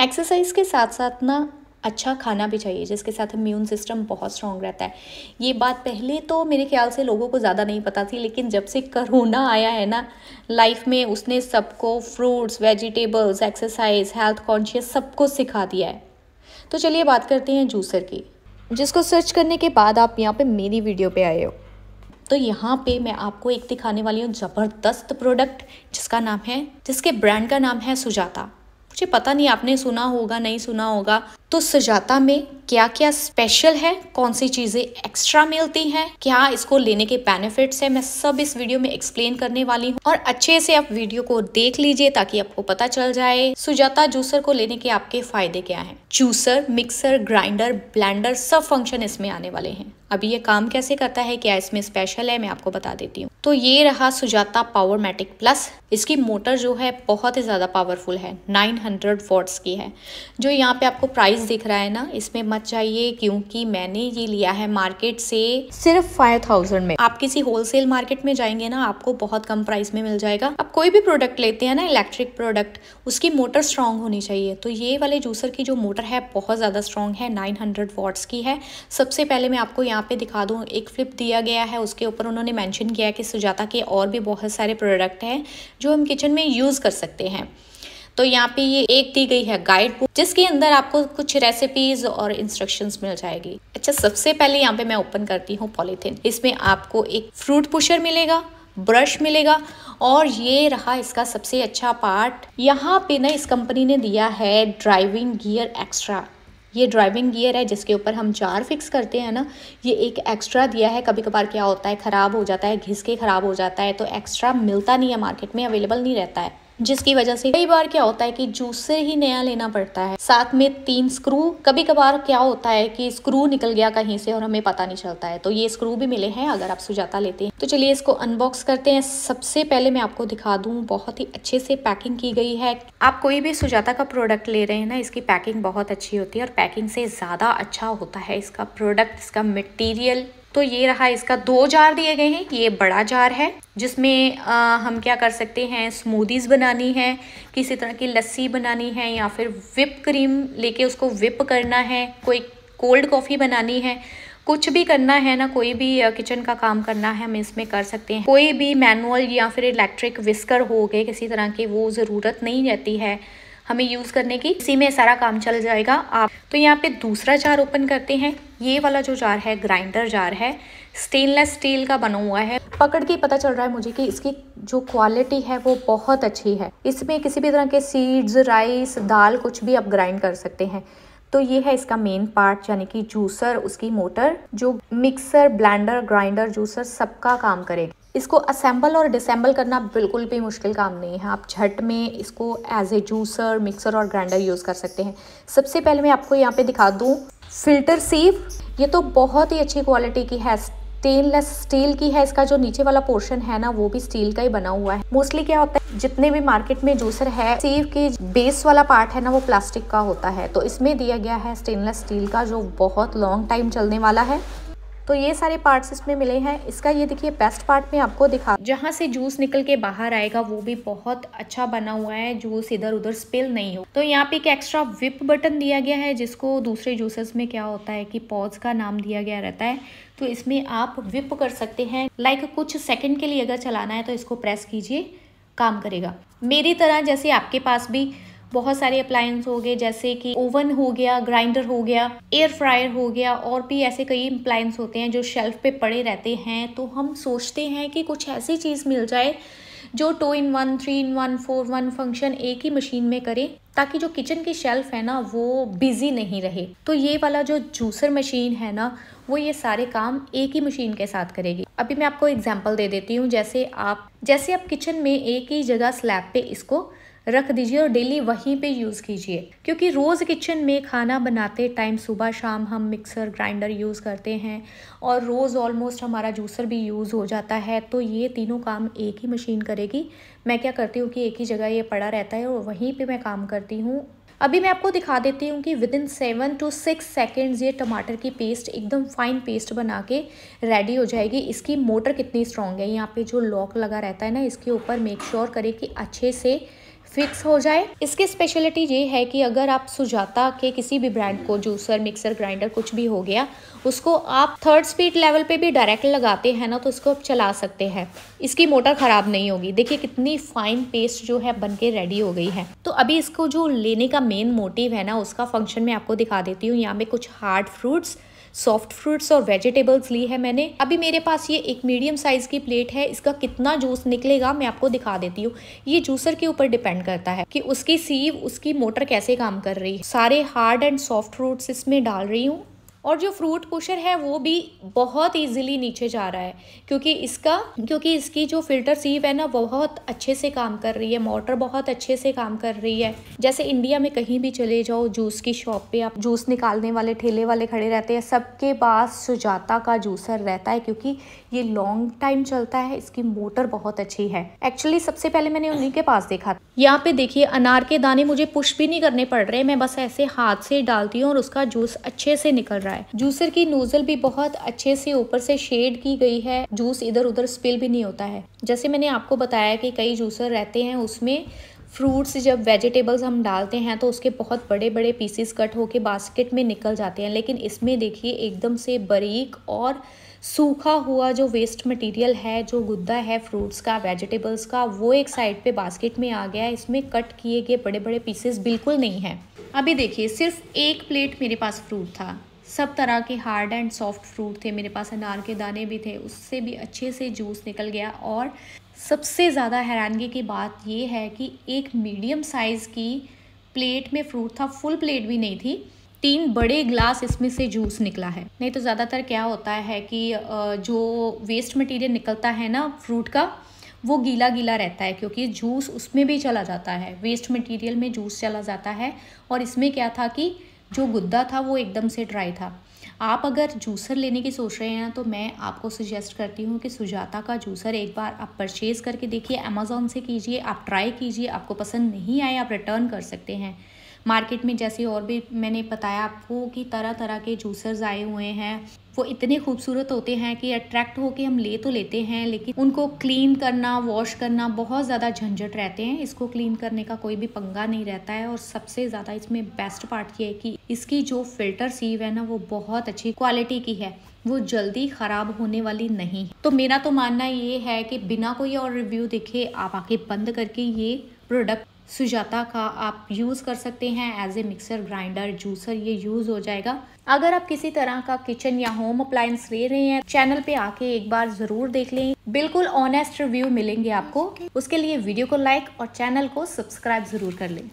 exercise के साथ साथ ना अच्छा खाना भी चाहिए जिसके साथ इम्यून सिस्टम बहुत स्ट्रांग रहता है ये बात पहले तो मेरे ख्याल से लोगों को ज़्यादा नहीं पता थी लेकिन जब से करोना आया है ना लाइफ में उसने सबको fruits vegetables exercise health conscious सबको सिखा दिया है तो चलिए बात करते हैं जूसर की जिसको सर्च करने के बाद आप यहाँ पे मेरी वीडियो पे आए हो तो यहाँ पे मैं आपको एक दिखाने वाली हूँ ज़बरदस्त प्रोडक्ट जिसका नाम है जिसके ब्रांड का नाम है सुजाता मुझे पता नहीं आपने सुना होगा नहीं सुना होगा तो सुजाता में क्या क्या स्पेशल है कौन सी चीज़ें एक्स्ट्रा मिलती हैं क्या इसको लेने के बेनिफिट्स हैं मैं सब इस वीडियो में एक्सप्लेन करने वाली हूँ और अच्छे से आप वीडियो को देख लीजिए ताकि आपको पता चल जाए सुजाता जूसर को लेने के आपके फायदे क्या हैं जूसर मिक्सर ग्राइंडर ब्लेंडर सब फंक्शन इसमें आने वाले हैं अभी ये काम कैसे करता है क्या इसमें स्पेशल है मैं आपको बता देती हूँ तो ये रहा सुजाता पावर मैटिक प्लस इसकी मोटर जो है बहुत ही ज़्यादा पावरफुल है नाइन हंड्रेड की है जो यहाँ पे आपको प्राइस प्राइस दिख रहा है ना इसमें मत चाहिए क्योंकि मैंने ये लिया है मार्केट से सिर्फ फाइव थाउजेंड में आप किसी होलसेल मार्केट में जाएंगे ना आपको बहुत कम प्राइस में मिल जाएगा आप कोई भी प्रोडक्ट लेते हैं ना इलेक्ट्रिक प्रोडक्ट उसकी मोटर स्ट्रांग होनी चाहिए तो ये वाले जूसर की जो मोटर है बहुत ज़्यादा स्ट्रांग है नाइन हंड्रेड वॉट्स की है सबसे पहले मैं आपको यहाँ पे दिखा दूँ एक फ्लिप दिया गया है उसके ऊपर उन्होंने मैंशन किया कि सुजाता के और भी बहुत सारे प्रोडक्ट हैं जो हम किचन में यूज़ कर सकते हैं तो यहाँ पे ये एक दी गई है गाइड बुक जिसके अंदर आपको कुछ रेसिपीज और इंस्ट्रक्शन मिल जाएगी अच्छा सबसे पहले यहाँ पे मैं ओपन करती हूँ पॉलीथिन इसमें आपको एक फ्रूट पुशर मिलेगा ब्रश मिलेगा और ये रहा इसका सबसे अच्छा पार्ट यहाँ पे ना इस कंपनी ने दिया है ड्राइविंग गियर एक्स्ट्रा ये ड्राइविंग गियर है जिसके ऊपर हम जार फिक्स करते हैं ना ये एक एक्स्ट्रा दिया है कभी कभार क्या होता है ख़राब हो जाता है घिस के ख़राब हो जाता है तो एक्स्ट्रा मिलता नहीं है मार्केट में अवेलेबल नहीं रहता है जिसकी वजह से कई बार क्या होता है कि जूसर ही नया लेना पड़ता है साथ में तीन स्क्रू कभी कभार क्या होता है कि स्क्रू निकल गया कहीं से और हमें पता नहीं चलता है तो ये स्क्रू भी मिले हैं अगर आप सुजाता लेते हैं तो चलिए इसको अनबॉक्स करते हैं सबसे पहले मैं आपको दिखा दूँ बहुत ही अच्छे से पैकिंग की गई है आप कोई भी सुजाता का प्रोडक्ट ले रहे हैं ना इसकी पैकिंग बहुत अच्छी होती है और पैकिंग से ज़्यादा अच्छा होता है इसका प्रोडक्ट इसका मटीरियल तो ये रहा इसका दो जार दिए गए हैं ये बड़ा जार है जिसमें आ, हम क्या कर सकते हैं स्मूदीज़ बनानी है किसी तरह की लस्सी बनानी है या फिर विप क्रीम लेके उसको विप करना है कोई कोल्ड कॉफ़ी बनानी है कुछ भी करना है ना कोई भी किचन का काम करना है हम इसमें कर सकते हैं कोई भी मैनुअल या फिर इलेक्ट्रिक विस्कर हो गए किसी तरह की वो ज़रूरत नहीं रहती है हमें यूज़ करने की इसी में सारा काम चल जाएगा आप तो यहाँ पे दूसरा जार ओपन करते हैं ये वाला जो जार है ग्राइंडर जार है स्टेनलेस स्टील का बना हुआ है पकड़ के पता चल रहा है मुझे कि इसकी जो क्वालिटी है वो बहुत अच्छी है इसमें किसी भी तरह के सीड्स राइस दाल कुछ भी आप ग्राइंड कर सकते हैं तो ये है इसका मेन पार्ट यानी कि जूसर उसकी मोटर जो मिक्सर ब्लेंडर ग्राइंडर जूसर सबका काम करेगी इसको असेंबल और डिसेंबल करना बिल्कुल भी मुश्किल काम नहीं है आप झट में इसको एज ए जूसर मिक्सर और ग्राइंडर यूज़ कर सकते हैं सबसे पहले मैं आपको यहाँ पे दिखा दूँ फिल्टर सेव ये तो बहुत ही अच्छी क्वालिटी की है स्टेनलेस स्टील की है इसका जो नीचे वाला पोर्शन है ना वो भी स्टील का ही बना हुआ है मोस्टली क्या होता है जितने भी मार्केट में जूसर है सेव के बेस वाला पार्ट है ना वो प्लास्टिक का होता है तो इसमें दिया गया है स्टेनलेस स्टील का जो बहुत लॉन्ग टाइम चलने वाला है तो ये सारे पार्ट्स इसमें मिले हैं इसका ये देखिए बेस्ट पार्ट में आपको दिखा जहाँ से जूस निकल के बाहर आएगा वो भी बहुत अच्छा बना हुआ है जूस इधर उधर स्पिल नहीं हो तो यहाँ पे एक एक्स्ट्रा विप बटन दिया गया है जिसको दूसरे जूसेस में क्या होता है कि पॉज का नाम दिया गया रहता है तो इसमें आप विप कर सकते हैं लाइक कुछ सेकेंड के लिए अगर चलाना है तो इसको प्रेस कीजिए काम करेगा मेरी तरह जैसे आपके पास भी बहुत सारे अप्लायंस हो गए जैसे कि ओवन हो गया ग्राइंडर हो गया एयर फ्रायर हो गया और भी ऐसे कई अप्लायंस होते हैं जो शेल्फ पे पड़े रहते हैं तो हम सोचते हैं कि कुछ ऐसी चीज़ मिल जाए जो two in one three in one four one function एक ही मशीन में करें ताकि जो किचन की शेल्फ है ना वो बिज़ी नहीं रहे तो ये वाला जो जूसर मशीन है ना वो ये सारे काम एक ही मशीन के साथ करेगी अभी मैं आपको एग्जाम्पल दे देती हूँ जैसे आप जैसे आप किचन में एक ही जगह स्लैब पे इसको रख दीजिए और डेली वहीं पे यूज़ कीजिए क्योंकि रोज़ किचन में खाना बनाते टाइम सुबह शाम हम मिक्सर ग्राइंडर यूज़ करते हैं और रोज़ ऑलमोस्ट हमारा जूसर भी यूज़ हो जाता है तो ये तीनों काम एक ही मशीन करेगी मैं क्या करती हूँ कि एक ही जगह ये पड़ा रहता है और वहीं पर मैं काम करती हूँ अभी मैं आपको दिखा देती हूँ कि within seven to six seconds ये टमाटर की पेस्ट एकदम फाइन पेस्ट बना के रेडी हो जाएगी इसकी मोटर कितनी स्ट्रॉन्ग है यहाँ पे जो लॉक लगा रहता है ना इसके ऊपर मेक श्योर करें कि अच्छे से फिक्स हो जाए इसकी स्पेशलिटी ये है कि अगर आप सुजाता के किसी भी ब्रांड को जूसर मिक्सर ग्राइंडर कुछ भी हो गया उसको आप थर्ड स्पीड लेवल पे भी डायरेक्ट लगाते हैं ना तो उसको आप चला सकते हैं इसकी मोटर ख़राब नहीं होगी देखिए कितनी फाइन पेस्ट जो है बन के रेडी हो गई है तो अभी इसको जो लेने का मेन मोटिव है ना उसका फंक्शन मैं आपको दिखा देती हूँ यहाँ पे कुछ हार्ड फ्रूट्स सॉफ्ट फ्रूट्स और वेजिटेबल्स ली है मैंने अभी मेरे पास ये एक मीडियम साइज़ की प्लेट है इसका कितना जूस निकलेगा मैं आपको दिखा देती हूँ ये जूसर के ऊपर डिपेंड करता है कि उसकी सीव उसकी मोटर कैसे काम कर रही है सारे हार्ड एंड सॉफ्ट फ्रूट्स इसमें डाल रही हूँ और जो फ्रूट पुशर है वो भी बहुत ईजिली नीचे जा रहा है क्योंकि इसका क्योंकि इसकी जो फिल्टर सीव है ना बहुत अच्छे से काम कर रही है मोटर बहुत अच्छे से काम कर रही है जैसे इंडिया में कहीं भी चले जाओ जूस की शॉप पे आप जूस निकालने वाले ठेले वाले खड़े रहते हैं सबके पास सुजाता का जूसर रहता है क्योंकि ये लॉन्ग टाइम चलता है इसकी मोटर बहुत अच्छी है एक्चुअली सबसे पहले मैंने उन्हीं के पास देखा यहाँ पे देखिए अनार के दाने मुझे पुश भी नहीं करने पड़ रहे मैं बस ऐसे हाथ से डालती हूँ और उसका जूस अच्छे से निकल रहा है है जूसर की नोजल भी बहुत अच्छे से ऊपर से शेड की गई है जूस इधर उधर स्पिल भी नहीं होता है जैसे मैंने आपको बताया कि कई जूसर रहते हैं उसमें फ्रूट्स जब वेजिटेबल्स हम डालते हैं तो उसके बहुत बड़े बड़े पीसेस कट होके बास्केट में निकल जाते हैं लेकिन इसमें देखिए एकदम से बारीक और सूखा हुआ जो वेस्ट मटेरियल है जो गुद्दा है फ्रूट्स का वेजिटेबल्स का वो एक साइड पे बास्केट में आ गया है इसमें कट किए गए बड़े बड़े पीसेस बिल्कुल नहीं है अभी देखिए सिर्फ एक प्लेट मेरे पास फ्रूट था सब तरह के हार्ड एंड सॉफ्ट फ्रूट थे मेरे पास अनार के दाने भी थे उससे भी अच्छे से जूस निकल गया और सबसे ज़्यादा हैरानगी की बात यह है कि एक मीडियम साइज़ की प्लेट में फ्रूट था फुल प्लेट भी नहीं थी तीन बड़े ग्लास इसमें से जूस निकला है नहीं तो ज़्यादातर क्या होता है कि जो वेस्ट मटेरियल निकलता है ना फ्रूट का वो गीला गीला रहता है क्योंकि जूस उसमें भी चला जाता है वेस्ट मटेरियल में जूस चला जाता है और इसमें क्या था कि जो गुद्दा था वो एकदम से ड्राई था आप अगर जूसर लेने की सोच रहे हैं तो मैं आपको सजेस्ट करती हूँ कि सुजाता का जूसर एक बार आप परचेज़ करके देखिए अमेज़ोन से कीजिए आप ट्राई कीजिए आपको पसंद नहीं आए आप रिटर्न कर सकते हैं मार्केट में जैसे और भी मैंने बताया आपको कि तरह तरह के जूसर्स आए हुए हैं वो इतने खूबसूरत होते हैं कि अट्रैक्ट होके हम ले तो लेते हैं लेकिन उनको क्लीन करना वॉश करना बहुत ज़्यादा झंझट रहते हैं इसको क्लीन करने का कोई भी पंगा नहीं रहता है और सबसे ज़्यादा इसमें बेस्ट पार्ट ये है कि इसकी जो फ़िल्टर सीव है ना वो बहुत अच्छी क्वालिटी की है वो जल्दी ख़राब होने वाली नहीं तो मेरा तो मानना ये है कि बिना कोई और रिव्यू देखे आप आके बंद करके ये प्रोडक्ट सुजाता का आप यूज़ कर सकते हैं as a mixer grinder juicer ये यूज़ हो जाएगा अगर आप किसी तरह का किचन या होम अप्लायंस ले रहे हैं चैनल पे आके एक बार ज़रूर देख लें बिल्कुल ऑनेस्ट रिव्यू मिलेंगे आपको उसके लिए वीडियो को लाइक और चैनल को सब्सक्राइब ज़रूर कर लें